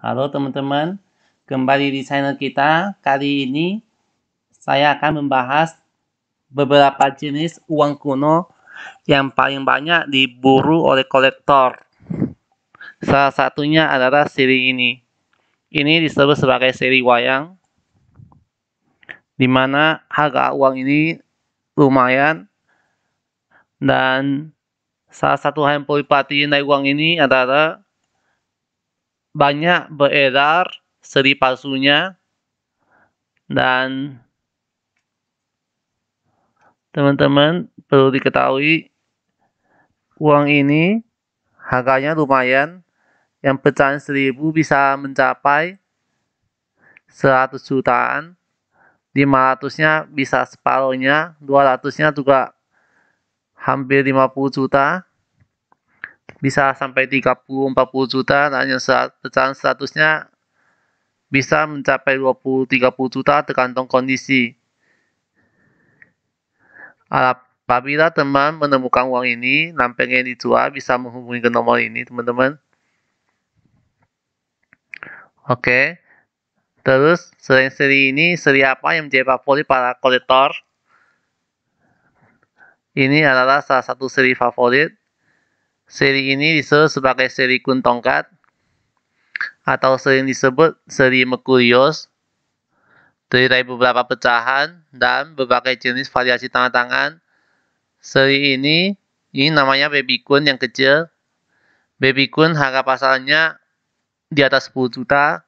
Halo teman-teman, kembali di channel kita. Kali ini saya akan membahas beberapa jenis uang kuno yang paling banyak diburu oleh kolektor. Salah satunya adalah seri ini. Ini disebut sebagai seri wayang, di mana harga uang ini lumayan dan salah satu hal yang paling uang ini adalah banyak beredar seri palsunya dan teman-teman perlu diketahui uang ini harganya lumayan yang pecahan seribu bisa mencapai 100 jutaan 500-nya bisa separuhnya 200-nya juga hampir 50 juta bisa sampai 30-40 juta dan yang pecahan statusnya bisa mencapai 20-30 juta tergantung kondisi. Apabila teman menemukan uang ini dan pengen dijual bisa menghubungi ke nomor ini teman-teman. Oke. Terus seri-seri ini seri apa yang menjadi favorit para kolektor? Ini adalah salah satu seri favorit Seri ini disebut sebagai seri kun tongkat atau sering disebut seri Mercurius. Terdiri beberapa pecahan dan berbagai jenis variasi tangan tangan. Seri ini, ini namanya baby kun yang kecil. Baby kun harga pasarnya di atas 10 juta.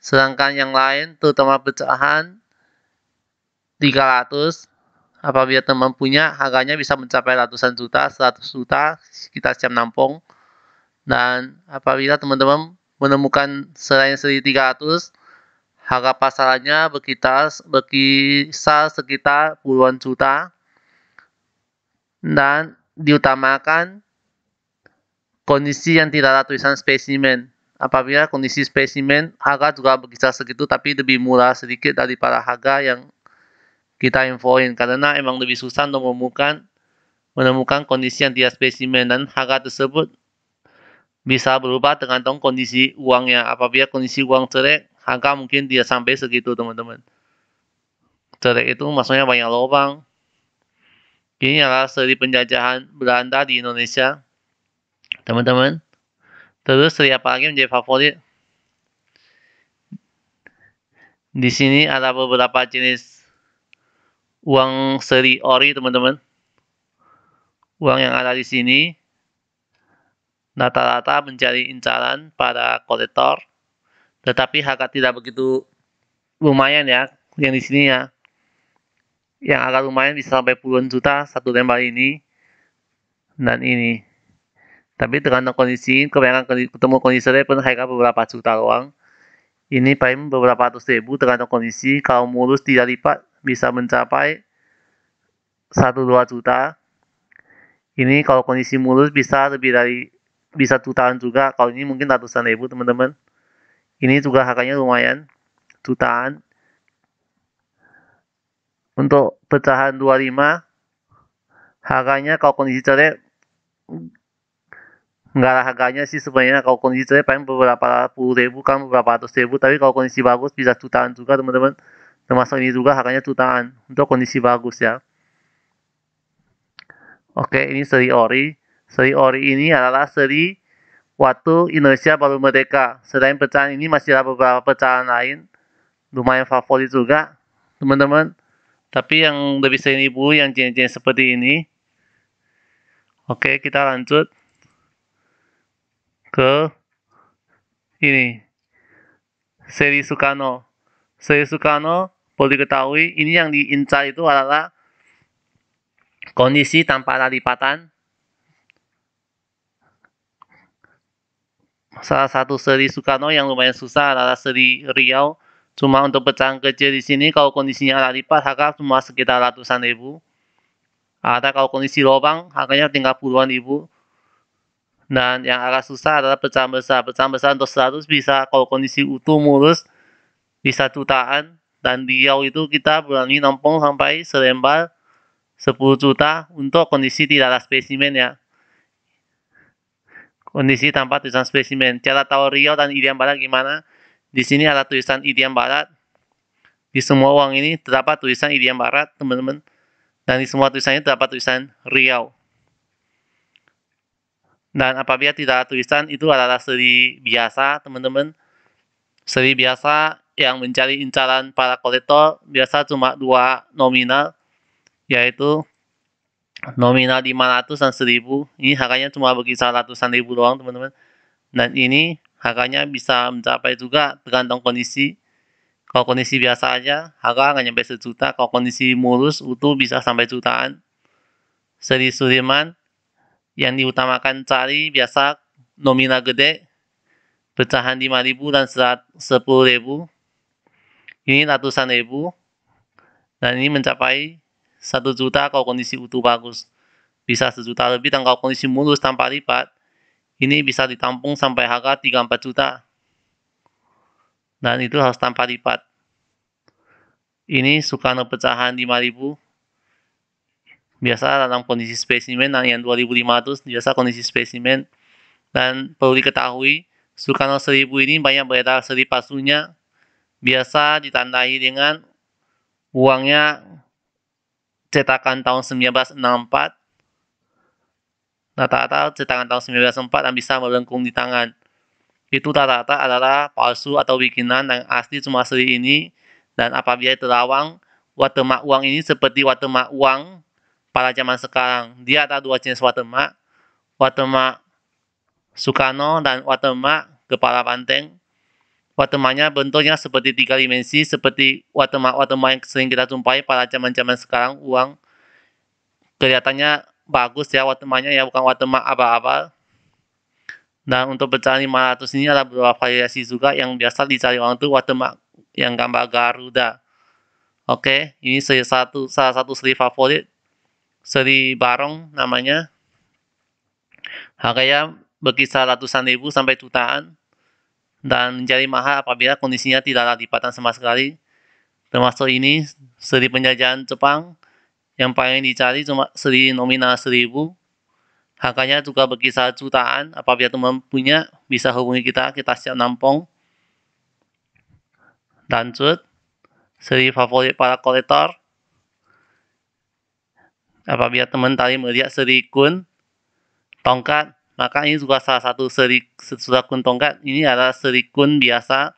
Sedangkan yang lain, terutama pecahan 300 apabila teman punya harganya bisa mencapai ratusan juta, 100 juta kita siap nampung. Dan apabila teman-teman menemukan selain 1300 harga pasarannya berkisar sekitar puluhan juta dan diutamakan kondisi yang tidak ada tulisan spesimen. Apabila kondisi spesimen harga juga berkisar segitu tapi lebih murah sedikit daripada harga yang kita infoin karena emang lebih susah untuk menemukan menemukan kondisi yang dia spesimen dan harga tersebut bisa berubah tergantung kondisi uangnya. Apabila kondisi uang cerek, harga mungkin dia sampai segitu teman-teman. Cerek itu maksudnya banyak lubang. Ini adalah seri penjajahan Belanda di Indonesia. Teman-teman. Terus seri apa lagi menjadi favorit? Di sini ada beberapa jenis uang seri ori teman-teman uang yang ada di sini rata-rata mencari incaran para kolektor tetapi harga tidak begitu lumayan ya yang di sini ya yang agak lumayan bisa sampai puluhan juta satu lembar ini dan ini tapi tergantung kondisi kebanyakan ketemu kondisi pun harga beberapa juta uang. ini paling beberapa ratus ribu tergantung kondisi kalau mulus tidak lipat bisa mencapai 1-2 juta. Ini kalau kondisi mulus bisa lebih dari bisa jutaan juga. Kalau ini mungkin ratusan ribu teman-teman. Ini juga harganya lumayan jutaan. Untuk pecahan 25 harganya kalau kondisi cerai nggak ada harganya sih sebenarnya kalau kondisi cerai paling beberapa puluh ribu kan beberapa ratus ribu tapi kalau kondisi bagus bisa jutaan juga teman-teman termasuk ini juga harganya jutaan untuk kondisi bagus ya oke ini seri ori seri ori ini adalah seri waktu Indonesia baru merdeka selain pecahan ini masih ada beberapa pecahan lain lumayan favorit juga teman-teman tapi yang lebih sering ibu yang jenis-jenis seperti ini oke kita lanjut ke ini seri Sukarno. Seri Sukarno Perlu diketahui, ini yang diincar itu adalah kondisi tanpa ada lipatan. Salah satu seri Soekarno yang lumayan susah adalah seri Riau. Cuma untuk pecahan kecil di sini, kalau kondisinya ada lipat, harga cuma sekitar ratusan ribu. Ada kalau kondisi lubang, harganya tinggal puluhan ribu. Dan yang agak susah adalah pecahan besar. Pecahan besar untuk 100 bisa kalau kondisi utuh mulus bisa jutaan dan di Riau itu kita berani nampung sampai selembar 10 juta untuk kondisi tidak ada spesimen ya. Kondisi tanpa tulisan spesimen. Cara tahu Riau dan Irian Barat gimana? Di sini ada tulisan Irian Barat. Di semua uang ini terdapat tulisan Irian Barat, teman-teman. Dan di semua tulisannya terdapat tulisan Riau. Dan apabila tidak ada tulisan, itu adalah seri biasa, teman-teman. Seri biasa yang mencari incaran para kolektor biasa cuma dua nominal yaitu nominal 500 dan 1000 ini harganya cuma berkisar ratusan ribu doang teman-teman dan ini harganya bisa mencapai juga tergantung kondisi kalau kondisi biasa aja harga nggak nyampe sejuta kalau kondisi mulus utuh bisa sampai jutaan Seri suriman yang diutamakan cari biasa nominal gede pecahan 5000 dan 10000 ini ratusan ribu, dan ini mencapai satu juta kalau kondisi utuh bagus. Bisa sejuta lebih dan kalau kondisi mulus tanpa lipat, ini bisa ditampung sampai harga 34 juta. Dan itu harus tanpa lipat. Ini Sukarno pecahan 5000. Biasa dalam kondisi spesimen dan yang 2500 biasa kondisi spesimen. Dan perlu diketahui Sukarno 1000 ini banyak beredar seri pasunya biasa ditandai dengan uangnya cetakan tahun 1964. Rata-rata cetakan tahun 1964 yang bisa melengkung di tangan. Itu rata-rata adalah palsu atau bikinan yang asli cuma seri ini dan apabila terawang, watermark uang ini seperti watermark uang pada zaman sekarang. Dia ada dua jenis watermark. Watermark Sukarno dan watermark kepala banteng. Watermarknya bentuknya seperti tiga dimensi, seperti watermark-watermark yang sering kita jumpai pada zaman-zaman sekarang uang. Kelihatannya bagus ya watermarknya ya bukan watermark apa-apa. Dan untuk pecahan 500 ini ada beberapa variasi juga yang biasa dicari orang itu watermark yang gambar Garuda. Oke, ini seri satu, salah satu seri favorit. Seri Barong namanya. Harganya berkisar ratusan ribu sampai jutaan dan mencari mahal apabila kondisinya tidak ada lipatan sama sekali. Termasuk ini seri penjajahan Jepang yang paling dicari cuma seri nominal 1000. Harganya juga berkisar jutaan. Apabila teman punya bisa hubungi kita, kita siap nampung. Lanjut, seri favorit para kolektor. Apabila teman tadi melihat seri kun, tongkat, maka ini juga salah satu seri surakun tongkat ini adalah serikun biasa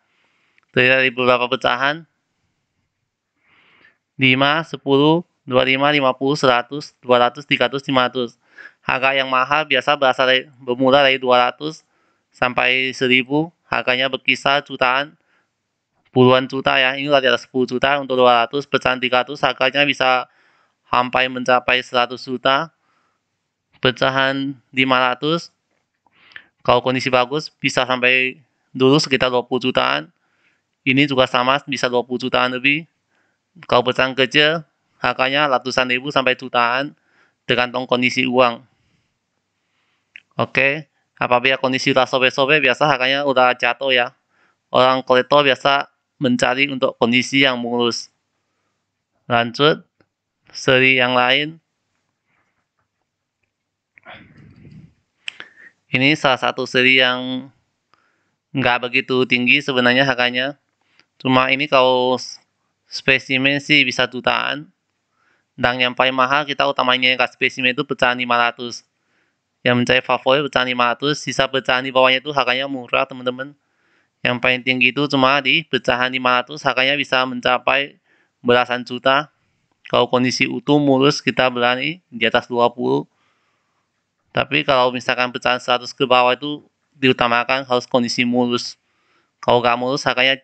terdiri dari beberapa pecahan 5, 10, 25, 50, 100, 200, 300, 500 harga yang mahal biasa berasal dari, bermula dari 200 sampai 1000 harganya berkisar jutaan puluhan juta ya ini lagi ada 10 juta untuk 200 pecahan 300 harganya bisa sampai mencapai 100 juta pecahan 500 kalau kondisi bagus bisa sampai dulu sekitar 20 jutaan ini juga sama bisa 20 jutaan lebih kalau pecahan kecil harganya ratusan ribu sampai jutaan tergantung kondisi uang oke apabila kondisi udah sobek-sobek biasa harganya udah jatuh ya orang kolektor biasa mencari untuk kondisi yang mulus lanjut seri yang lain Ini salah satu seri yang nggak begitu tinggi sebenarnya harganya. Cuma ini kalau spesimen sih bisa jutaan. Dan yang paling mahal kita utamanya yang spesimen itu pecahan 500. Yang mencari favorit pecahan 500, sisa pecahan di bawahnya itu harganya murah teman-teman. Yang paling tinggi itu cuma di pecahan 500 harganya bisa mencapai belasan juta. Kalau kondisi utuh mulus kita berani di atas 20 tapi kalau misalkan pecahan 100 ke bawah itu diutamakan harus kondisi mulus. Kalau nggak mulus harganya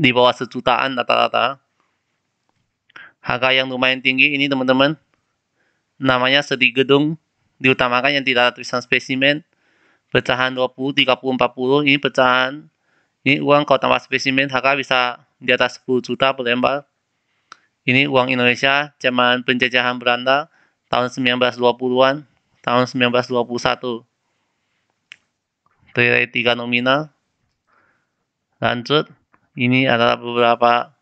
di bawah sejutaan rata-rata. Harga yang lumayan tinggi ini teman-teman. Namanya sedih gedung diutamakan yang tidak ada tulisan spesimen. Pecahan 20, 30, 40 ini pecahan. Ini uang kalau tambah spesimen harga bisa di atas 10 juta per lembar. Ini uang Indonesia zaman penjajahan Belanda tahun 1920-an tahun 1921. Terdiri tiga nominal. Lanjut, ini adalah beberapa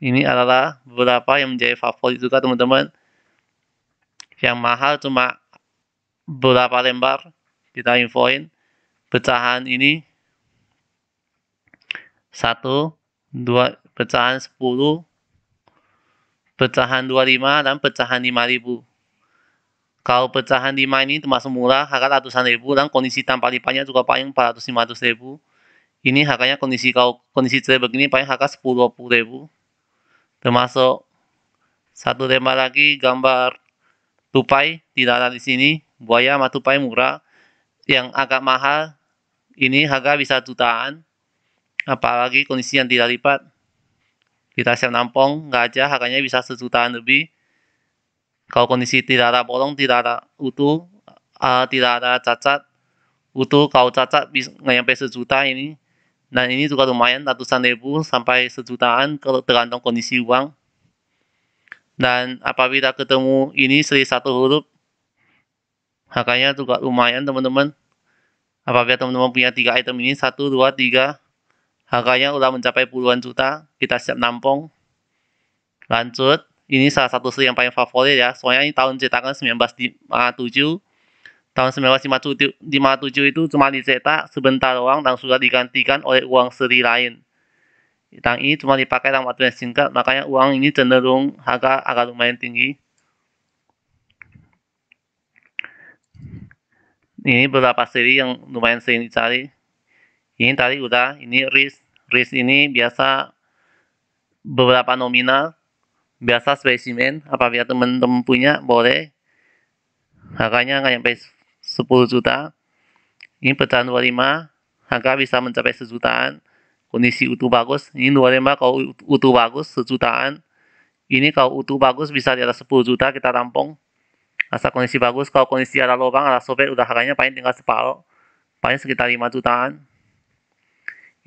ini adalah beberapa yang menjadi favorit juga teman-teman. Yang mahal cuma beberapa lembar kita infoin pecahan ini satu dua pecahan sepuluh pecahan dua lima dan pecahan lima ribu kalau pecahan 5 ini termasuk murah, harga ratusan ribu dan kondisi tanpa lipatnya juga paling 400-500 ribu. Ini harganya kondisi kau kondisi cerai begini paling harga 10-20 ribu. Termasuk satu tema lagi gambar tupai tidak ada di sini. Buaya sama tupai murah. Yang agak mahal, ini harga bisa jutaan. Apalagi kondisi yang tidak lipat. Kita siap nampung, gajah aja harganya bisa sejutaan lebih. Kalau kondisi tidak ada bolong, tidak ada utuh, uh, tidak ada cacat, utuh kalau cacat bisa nggak sampai sejuta ini. Dan ini juga lumayan ratusan ribu sampai sejutaan kalau tergantung kondisi uang. Dan apabila ketemu ini seri satu huruf, harganya juga lumayan teman-teman. Apabila teman-teman punya tiga item ini, satu, dua, tiga, harganya udah mencapai puluhan juta, kita siap nampung. Lanjut ini salah satu seri yang paling favorit ya soalnya ini tahun cetakan 1957 ah, tahun 1957 itu cuma dicetak sebentar doang dan sudah digantikan oleh uang seri lain Dan ini cuma dipakai dalam waktu yang singkat, makanya uang ini cenderung harga agak lumayan tinggi. Ini beberapa seri yang lumayan sering dicari. Ini tadi udah, ini risk. Risk ini biasa beberapa nominal, biasa spesimen apabila teman-teman punya boleh harganya nggak sampai 10 juta ini pecahan 25 harga bisa mencapai sejutaan kondisi utuh bagus ini 25 kalau utuh bagus sejutaan ini kalau utuh bagus bisa di atas 10 juta kita tampung asal kondisi bagus kalau kondisi ada lubang ada sobek udah harganya paling tinggal separuh paling sekitar 5 jutaan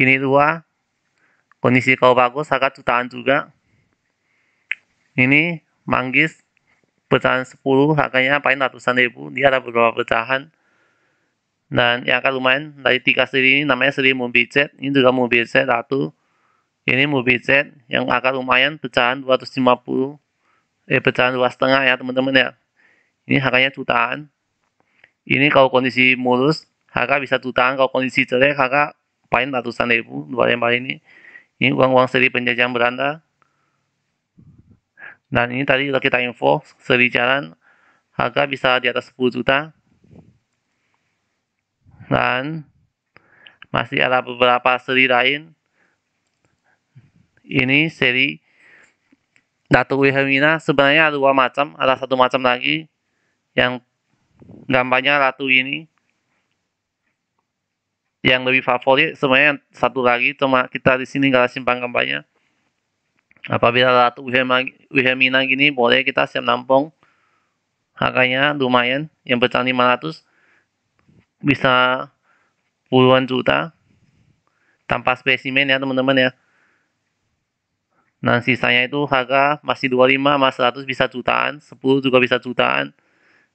ini dua kondisi kalau bagus harga jutaan juga ini manggis pecahan 10 harganya paling ratusan ribu dia ada beberapa pecahan dan yang akan lumayan dari tiga seri ini namanya seri mobil set ini juga mobil set satu ini mobil set yang akan lumayan pecahan 250 eh pecahan dua setengah ya teman-teman ya ini harganya jutaan ini kalau kondisi mulus harga bisa jutaan kalau kondisi jelek harga paling ratusan ribu dua lembar ini ini uang-uang seri penjajahan beranda dan ini tadi sudah kita info, seri jalan harga bisa di atas 10 juta. Dan masih ada beberapa seri lain. Ini seri Datu Wilhelmina sebenarnya ada dua macam, ada satu macam lagi yang gambarnya ratu ini yang lebih favorit sebenarnya satu lagi cuma kita di sini nggak simpan gambarnya Apabila ratu Wilhelmina gini, boleh kita siap nampung harganya lumayan. Yang pecah 500 bisa puluhan juta tanpa spesimen ya teman-teman ya. Nah sisanya itu harga masih 25 sama 100 bisa jutaan, 10 juga bisa jutaan,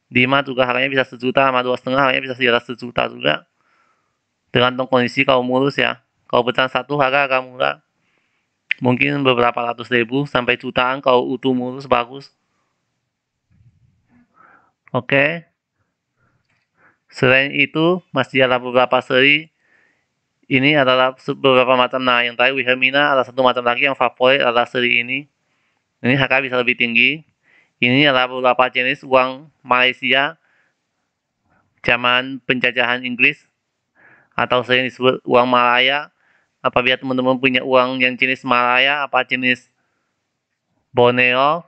5 juga harganya bisa sejuta sama setengah harganya bisa sejuta sejuta juga. Tergantung kondisi kalau mulus ya. Kalau pecah satu harga agak murah. Mungkin beberapa ratus ribu sampai jutaan kau utuh mulus bagus. Oke. Okay. Selain itu, masih ada beberapa seri. Ini adalah beberapa macam. Nah, yang tadi Wilhelmina ada satu macam lagi yang favorit adalah seri ini. Ini harga bisa lebih tinggi. Ini adalah beberapa jenis uang Malaysia zaman penjajahan Inggris atau sering disebut uang Malaya apabila teman-teman punya uang yang jenis Malaya apa jenis Boneo,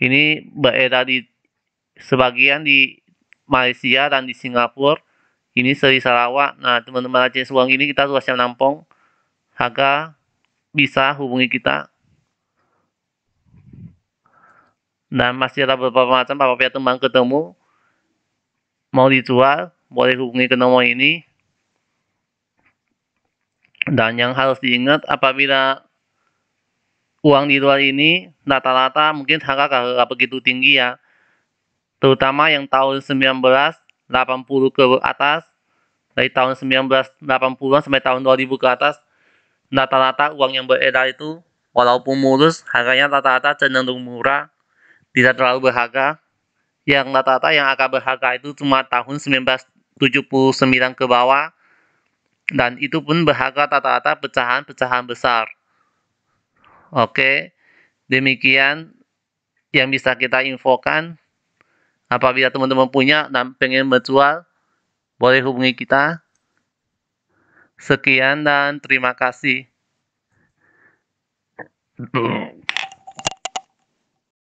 ini beredar di sebagian di Malaysia dan di Singapura ini seri Sarawak nah teman-teman jenis uang ini kita luasnya nampung harga bisa hubungi kita dan masih ada beberapa macam apabila teman ketemu mau dijual boleh hubungi ke nomor ini dan yang harus diingat apabila uang di luar ini rata-rata mungkin harga tidak begitu tinggi ya. Terutama yang tahun 1980 ke atas, dari tahun 1980 sampai tahun 2000 ke atas, rata-rata uang yang beredar itu walaupun mulus, harganya rata-rata cenderung murah, tidak terlalu berharga. Yang rata-rata yang agak berharga itu cuma tahun 1979 ke bawah, dan itu pun berharga tata-tata pecahan-pecahan besar. Oke, demikian yang bisa kita infokan. Apabila teman-teman punya dan pengen menjual, boleh hubungi kita. Sekian dan terima kasih.